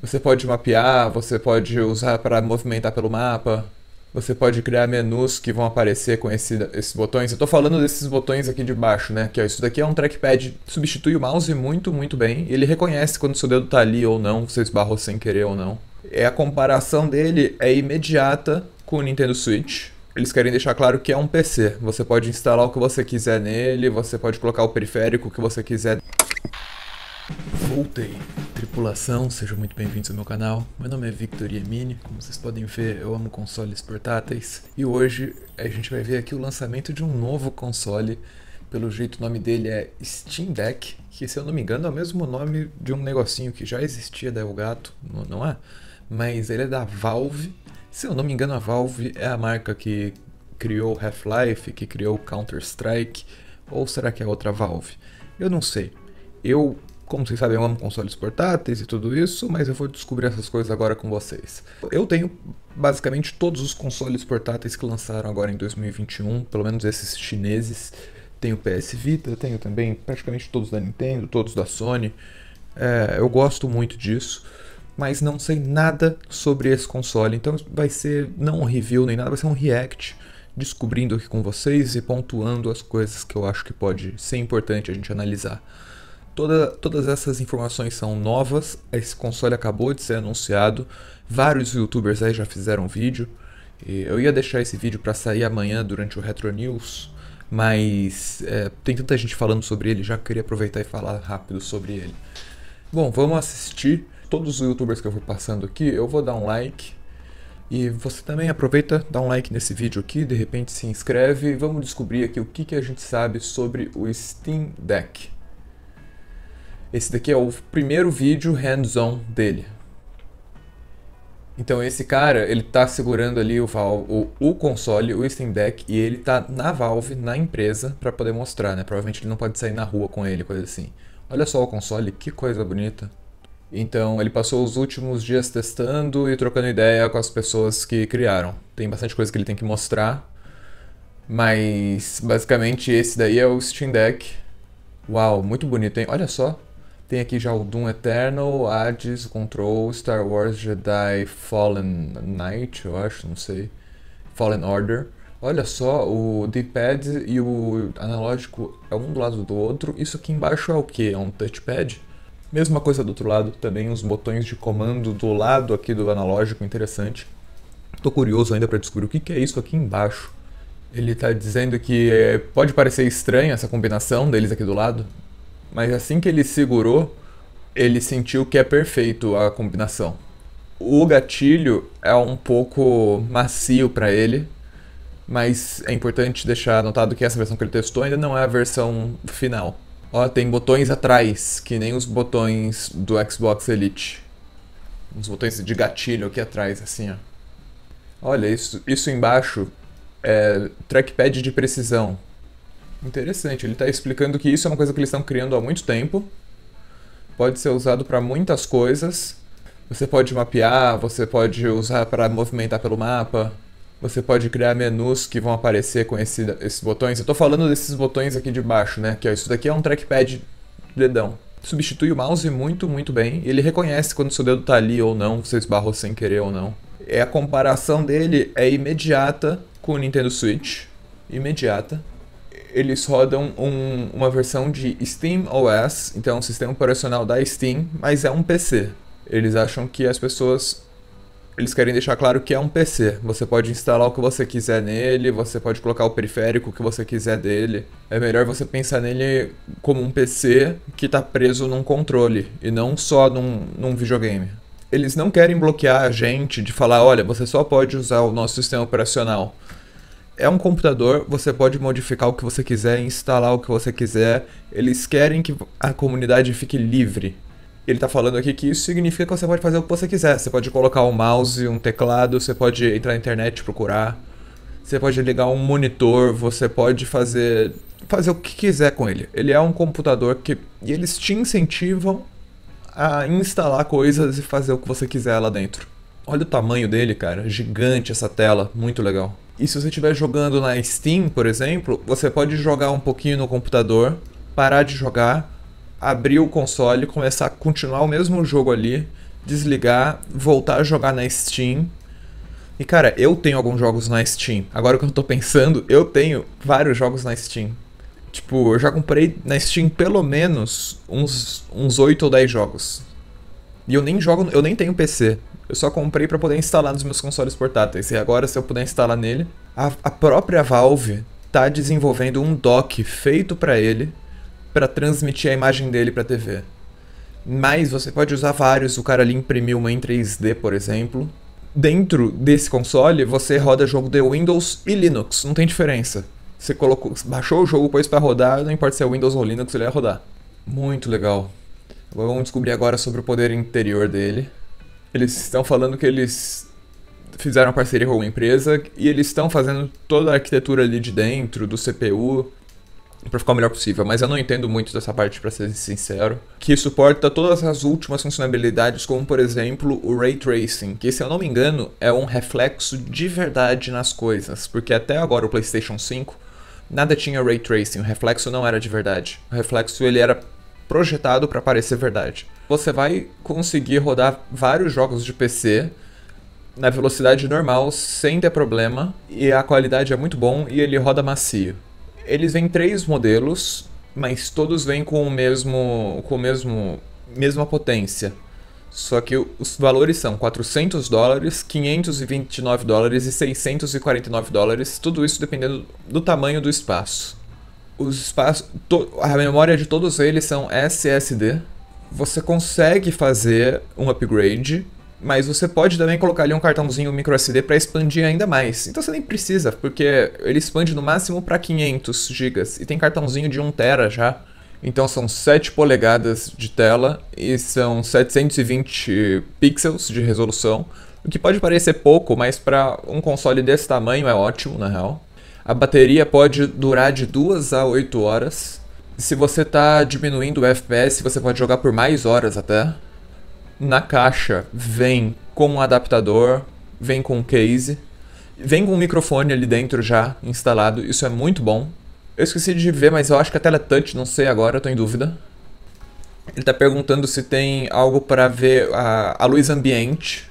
Você pode mapear, você pode usar para movimentar pelo mapa, você pode criar menus que vão aparecer com esse, esses botões. Eu estou falando desses botões aqui de baixo, né? Que ó, isso daqui é um trackpad, substitui o mouse muito, muito bem. Ele reconhece quando seu dedo está ali ou não, você esbarrou sem querer ou não. É a comparação dele é imediata com o Nintendo Switch. Eles querem deixar claro que é um PC. Você pode instalar o que você quiser nele, você pode colocar o periférico que você quiser. Voltei tripulação, sejam muito bem-vindos ao meu canal. Meu nome é Victor Yemini, como vocês podem ver, eu amo consoles portáteis. E hoje a gente vai ver aqui o lançamento de um novo console. Pelo jeito o nome dele é Steam Deck, que se eu não me engano é o mesmo nome de um negocinho que já existia da Elgato, não é? Mas ele é da Valve. Se eu não me engano a Valve é a marca que criou Half-Life, que criou Counter-Strike, ou será que é outra Valve? Eu não sei. Eu como vocês sabem, eu amo consoles portáteis e tudo isso, mas eu vou descobrir essas coisas agora com vocês. Eu tenho basicamente todos os consoles portáteis que lançaram agora em 2021, pelo menos esses chineses. Tenho PS Vita, tenho também praticamente todos da Nintendo, todos da Sony. É, eu gosto muito disso, mas não sei nada sobre esse console, então vai ser não um review nem nada, vai ser um react descobrindo aqui com vocês e pontuando as coisas que eu acho que pode ser importante a gente analisar. Toda, todas essas informações são novas, esse console acabou de ser anunciado, vários youtubers aí já fizeram vídeo. Eu ia deixar esse vídeo para sair amanhã durante o Retro News, mas é, tem tanta gente falando sobre ele, já queria aproveitar e falar rápido sobre ele. Bom, vamos assistir todos os youtubers que eu vou passando aqui, eu vou dar um like. E você também aproveita, dá um like nesse vídeo aqui, de repente se inscreve e vamos descobrir aqui o que, que a gente sabe sobre o Steam Deck. Esse daqui é o primeiro vídeo hands-on dele. Então esse cara, ele tá segurando ali o, Valve, o, o, console, o Steam Deck, e ele tá na Valve, na empresa, para poder mostrar, né? Provavelmente ele não pode sair na rua com ele, coisa assim. Olha só o console, que coisa bonita. Então ele passou os últimos dias testando e trocando ideia com as pessoas que criaram. Tem bastante coisa que ele tem que mostrar, mas basicamente esse daí é o Steam Deck. Uau, muito bonito, hein? Olha só. Tem aqui já o Doom Eternal, Hades, Control, Star Wars Jedi Fallen Knight, eu acho, não sei. Fallen Order. Olha só, o D-pad e o analógico é um do lado do outro. Isso aqui embaixo é o que? É um touchpad? Mesma coisa do outro lado, também os botões de comando do lado aqui do analógico, interessante. Tô curioso ainda para descobrir o que, que é isso aqui embaixo. Ele está dizendo que é, pode parecer estranha essa combinação deles aqui do lado, mas assim que ele segurou, ele sentiu que é perfeito a combinação. O gatilho é um pouco macio para ele, mas é importante deixar anotado que essa versão que ele testou ainda não é a versão final. Ó, tem botões atrás, que nem os botões do Xbox Elite. Uns botões de gatilho aqui atrás, assim, ó. Olha, isso, isso embaixo é trackpad de precisão. Interessante, ele está explicando que isso é uma coisa que eles estão criando há muito tempo. Pode ser usado para muitas coisas. Você pode mapear, você pode usar para movimentar pelo mapa. Você pode criar menus que vão aparecer com esse, esses botões. Eu estou falando desses botões aqui de baixo, né? Que ó, isso daqui é um trackpad dedão. Substitui o mouse muito, muito bem. Ele reconhece quando seu dedo está ali ou não, você esbarrou sem querer ou não. é a comparação dele é imediata com o Nintendo Switch. Imediata eles rodam um, uma versão de Steam OS, então é um sistema operacional da Steam, mas é um PC. Eles acham que as pessoas eles querem deixar claro que é um PC. Você pode instalar o que você quiser nele, você pode colocar o periférico que você quiser dele. É melhor você pensar nele como um PC que está preso num controle e não só num, num, videogame. Eles não querem bloquear a gente de falar, olha, você só pode usar o nosso sistema operacional é um computador, você pode modificar o que você quiser, instalar o que você quiser. Eles querem que a comunidade fique livre. Ele está falando aqui que isso significa que você pode fazer o que você quiser. Você pode colocar um mouse, um teclado, você pode entrar na internet procurar. Você pode ligar um monitor, você pode fazer fazer o que quiser com ele. Ele é um computador que e eles te incentivam a instalar coisas e fazer o que você quiser lá dentro. Olha o tamanho dele, cara, gigante essa tela, muito legal. E se você estiver jogando na Steam, por exemplo, você pode jogar um pouquinho no computador, parar de jogar, abrir o console, começar a continuar o mesmo jogo ali, desligar, voltar a jogar na Steam. E cara, eu tenho alguns jogos na Steam. Agora que eu tô pensando, eu tenho vários jogos na Steam. Tipo, eu já comprei na Steam pelo menos uns, uns 8 ou 10 jogos. E eu nem jogo, eu nem tenho PC. Eu só comprei para poder instalar nos meus consoles portáteis. E agora, se eu puder instalar nele, a, a própria Valve tá desenvolvendo um dock feito para ele para transmitir a imagem dele para TV. Mas você pode usar vários. O cara ali imprimiu uma em 3D, por exemplo. Dentro desse console, você roda jogo de Windows e Linux. Não tem diferença. Você colocou, baixou o jogo, pôs para rodar, não importa se é Windows ou Linux, ele vai rodar. Muito legal. Vamos descobrir agora sobre o poder interior dele. Eles estão falando que eles fizeram parceria com uma empresa e eles estão fazendo toda a arquitetura ali de dentro do CPU para ficar o melhor possível, mas eu não entendo muito dessa parte para ser sincero, que suporta todas as últimas funcionalidades, como por exemplo, o ray tracing, que se eu não me engano, é um reflexo de verdade nas coisas, porque até agora o PlayStation 5 nada tinha ray tracing, o reflexo não era de verdade. O reflexo ele era projetado para parecer verdade. Você vai conseguir rodar vários jogos de PC na velocidade normal, sem ter problema, e a qualidade é muito bom e ele roda macio. Eles vêm três modelos, mas todos vêm com o mesmo com o mesmo mesma potência. Só que os valores são 400 dólares, 529 dólares e 649 dólares, tudo isso dependendo do tamanho do espaço os espaços, a memória de todos eles são SSD. Você consegue fazer um upgrade, mas você pode também colocar ali um cartãozinho microSD para expandir ainda mais. Então você nem precisa, porque ele expande no máximo para 500 GB e tem cartãozinho de 1 tera já. Então são 7 polegadas de tela e são 720 pixels de resolução, o que pode parecer pouco, mas para um console desse tamanho é ótimo, na real. A bateria pode durar de 2 a 8 horas. Se você está diminuindo o FPS, você pode jogar por mais horas até. Na caixa vem com um adaptador, vem com um case, vem com um microfone ali dentro já instalado. Isso é muito bom. Eu esqueci de ver, mas eu acho que a tela é touch, não sei agora, estou em dúvida. Ele está perguntando se tem algo para ver a, a luz ambiente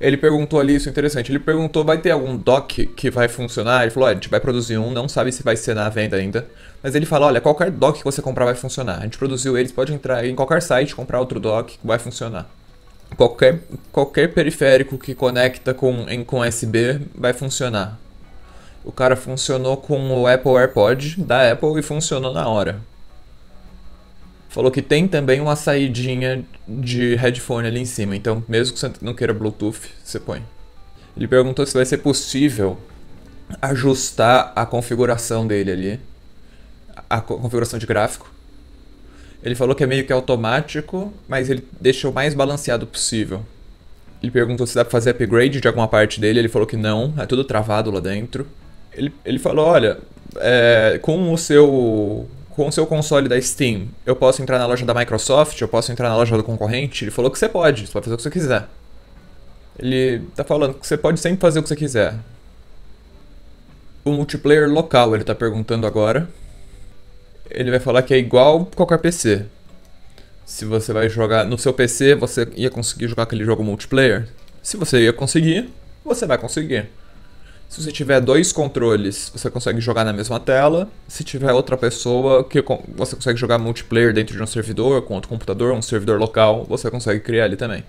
ele perguntou ali, isso é interessante, ele perguntou, vai ter algum dock que vai funcionar? Ele falou, olha, a gente vai produzir um, não sabe se vai ser na venda ainda. Mas ele fala, olha, qualquer dock que você comprar vai funcionar. A gente produziu eles, pode entrar em qualquer site, comprar outro dock, vai funcionar. Qualquer, qualquer periférico que conecta com, em, com USB vai funcionar. O cara funcionou com o Apple AirPod da Apple e funcionou na hora falou que tem também uma saidinha de headphone ali em cima. Então, mesmo que você não queira Bluetooth, você põe. Ele perguntou se vai ser possível ajustar a configuração dele ali, a configuração de gráfico. Ele falou que é meio que automático, mas ele deixa o mais balanceado possível. Ele perguntou se dá pra fazer upgrade de alguma parte dele, ele falou que não, é tudo travado lá dentro. Ele, ele falou, olha, é, com o seu com seu console da Steam, eu posso entrar na loja da Microsoft, eu posso entrar na loja do concorrente? Ele falou que você pode, você pode fazer o que você quiser. Ele tá falando que você pode sempre fazer o que você quiser. O multiplayer local, ele tá perguntando agora. Ele vai falar que é igual qualquer PC. Se você vai jogar no seu PC, você ia conseguir jogar aquele jogo multiplayer? Se você ia conseguir, você vai conseguir. Se você tiver dois controles, você consegue jogar na mesma tela. Se tiver outra pessoa, que você consegue jogar multiplayer dentro de um servidor, com outro computador, um servidor local, você consegue criar ele também.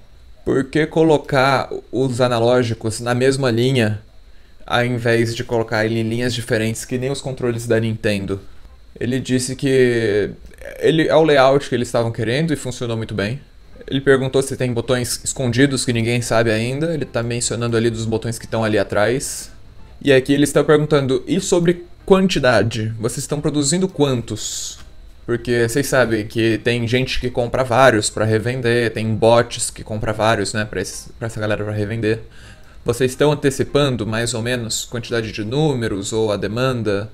Por que colocar os analógicos na mesma linha, ao invés de colocar ele em linhas diferentes, que nem os controles da Nintendo? Ele disse que ele é o layout que eles estavam querendo e funcionou muito bem. Ele perguntou se tem botões escondidos que ninguém sabe ainda. Ele está mencionando ali dos botões que estão ali atrás e aqui eles estão perguntando: e sobre quantidade? Vocês estão produzindo quantos? Porque vocês sabem que tem gente que compra vários para revender, tem bots que compra vários, né, para essa galera para revender. Vocês estão antecipando mais ou menos quantidade de números ou a demanda?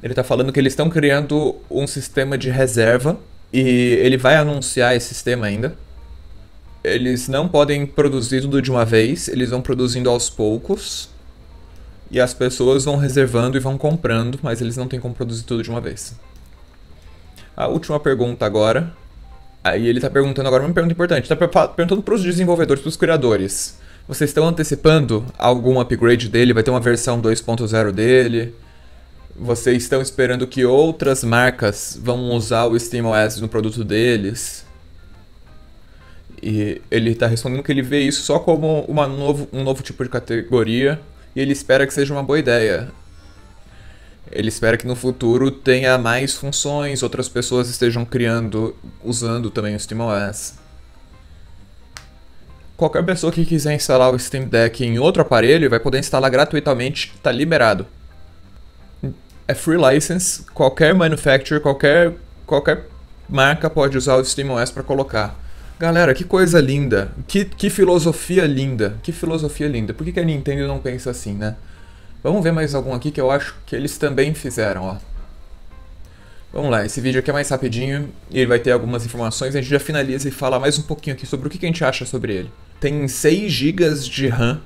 Ele está falando que eles estão criando um sistema de reserva e ele vai anunciar esse sistema ainda. Eles não podem produzir tudo de uma vez, eles vão produzindo aos poucos e as pessoas vão reservando e vão comprando, mas eles não têm como produzir tudo de uma vez. A última pergunta agora. Aí ele está perguntando agora uma pergunta importante. Está perguntando para os desenvolvedores, para os criadores. Vocês estão antecipando algum upgrade dele? Vai ter uma versão 2.0 dele? Vocês estão esperando que outras marcas vão usar o SteamOS no produto deles? E ele está respondendo que ele vê isso só como uma novo, um novo tipo de categoria e ele espera que seja uma boa ideia. Ele espera que no futuro tenha mais funções, outras pessoas estejam criando, usando também o SteamOS. Qualquer pessoa que quiser instalar o Steam Deck em outro aparelho vai poder instalar gratuitamente, está liberado. É free license, qualquer manufacturer, qualquer, qualquer marca pode usar o SteamOS para colocar. Galera, que coisa linda. Que, que filosofia linda. Que filosofia linda. Por que, que a Nintendo não pensa assim, né? Vamos ver mais algum aqui que eu acho que eles também fizeram, ó. Vamos lá, esse vídeo aqui é mais rapidinho e ele vai ter algumas informações. A gente já finaliza e fala mais um pouquinho aqui sobre o que, que a gente acha sobre ele. Tem 6 GB de RAM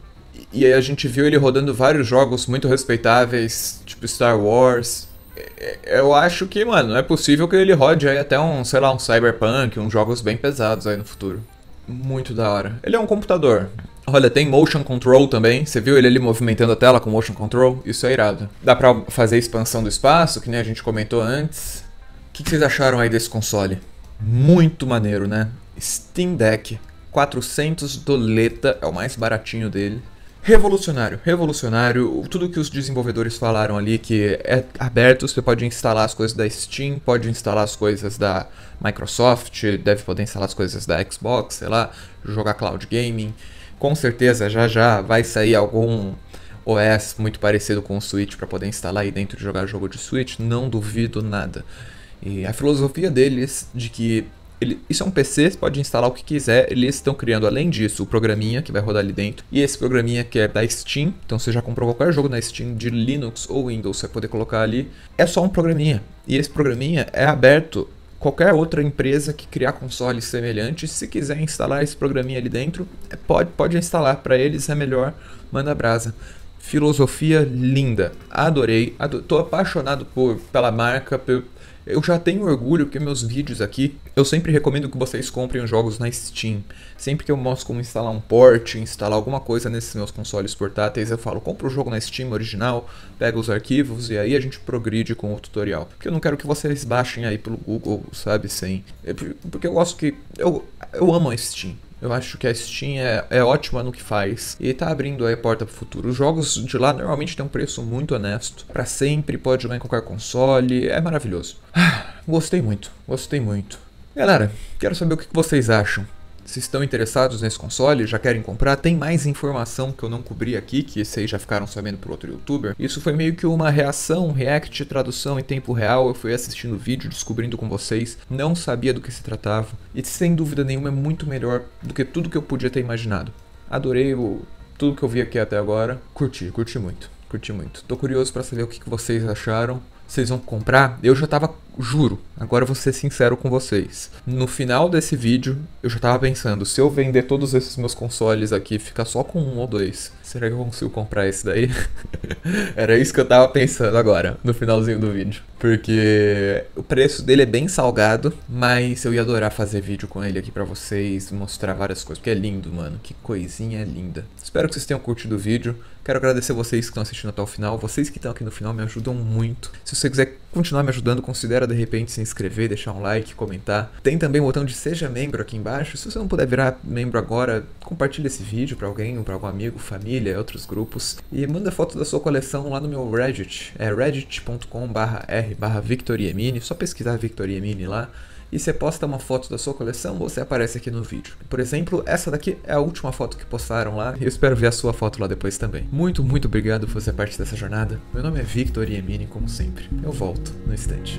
e a gente viu ele rodando vários jogos muito respeitáveis, tipo Star Wars, é, eu acho que, mano, é possível que ele rode aí até um, sei lá, um Cyberpunk, uns jogos bem pesados aí no futuro. Muito da hora. Ele é um computador. Olha, tem motion control também. Você viu ele ali movimentando a tela com motion control? Isso é irado. Dá pra fazer expansão do espaço, que nem a gente comentou antes. O que, que vocês acharam aí desse console? Muito maneiro, né? Steam Deck. 400 doleta é o mais baratinho dele. Revolucionário, revolucionário, tudo que os desenvolvedores falaram ali que é aberto, você pode instalar as coisas da Steam, pode instalar as coisas da Microsoft, deve poder instalar as coisas da Xbox, sei lá, jogar cloud gaming. Com certeza já já vai sair algum OS muito parecido com o Switch para poder instalar aí dentro e jogar jogo de Switch, não duvido nada. E a filosofia deles de que ele, isso é um PC, você pode instalar o que quiser. Eles estão criando, além disso, o programinha que vai rodar ali dentro. E esse programinha que é da Steam. Então você já comprou qualquer jogo na Steam de Linux ou Windows, você vai poder colocar ali. É só um programinha. E esse programinha é aberto. Qualquer outra empresa que criar consoles semelhantes, se quiser instalar esse programinha ali dentro, é, pode, pode instalar. Para eles é melhor, manda brasa filosofia linda. Adorei, tô apaixonado por, pela marca, por, eu já tenho orgulho porque meus vídeos aqui, eu sempre recomendo que vocês comprem os jogos na Steam. Sempre que eu mostro como instalar um port, instalar alguma coisa nesses meus consoles portáteis, eu falo, compra o jogo na Steam original, pega os arquivos e aí a gente progride com o tutorial. Porque eu não quero que vocês baixem aí pelo Google, sabe, sem... É porque eu gosto que... Eu, eu amo a Steam. Eu acho que a Steam é, é ótima no que faz e tá abrindo a porta pro futuro. Os jogos de lá normalmente tem um preço muito honesto, para sempre, pode jogar em qualquer console, é maravilhoso. Ah, gostei muito, gostei muito. Galera, quero saber o que vocês acham. Se estão interessados nesse console, já querem comprar, tem mais informação que eu não cobri aqui, que vocês já ficaram sabendo por outro youtuber. Isso foi meio que uma reação, react, tradução em tempo real. Eu fui assistindo o vídeo, descobrindo com vocês, não sabia do que se tratava. E sem dúvida nenhuma é muito melhor do que tudo que eu podia ter imaginado. Adorei o, tudo que eu vi aqui até agora. Curti, curti muito, curti muito. Tô curioso para saber o que, que vocês acharam vocês vão comprar? Eu já tava juro, agora vou ser sincero com vocês. No final desse vídeo, eu já tava pensando, se eu vender todos esses meus consoles aqui, ficar só com um ou dois, será que eu consigo comprar esse daí? Era isso que eu tava pensando agora, no finalzinho do vídeo. Porque o preço dele é bem salgado, mas eu ia adorar fazer vídeo com ele aqui pra vocês, mostrar várias coisas, porque é lindo, mano. Que coisinha linda. Espero que vocês tenham curtido o vídeo. Quero agradecer vocês que estão assistindo até o final. Vocês que estão aqui no final me ajudam muito. Se você quiser continuar me ajudando, considera de repente se inscrever, deixar um like, comentar. Tem também o botão de seja membro aqui embaixo. Se você não puder virar membro agora, compartilha esse vídeo para alguém, para algum amigo, família, outros grupos e manda foto da sua coleção lá no meu Reddit. É reddit.com/r/victoriemini, só pesquisar Victoriemini lá e você posta uma foto da sua coleção, você aparece aqui no vídeo. Por exemplo, essa daqui é a última foto que postaram lá e eu espero ver a sua foto lá depois também. Muito, muito obrigado por fazer parte dessa jornada. Meu nome é Victor Iemini, como sempre. Eu volto no instante.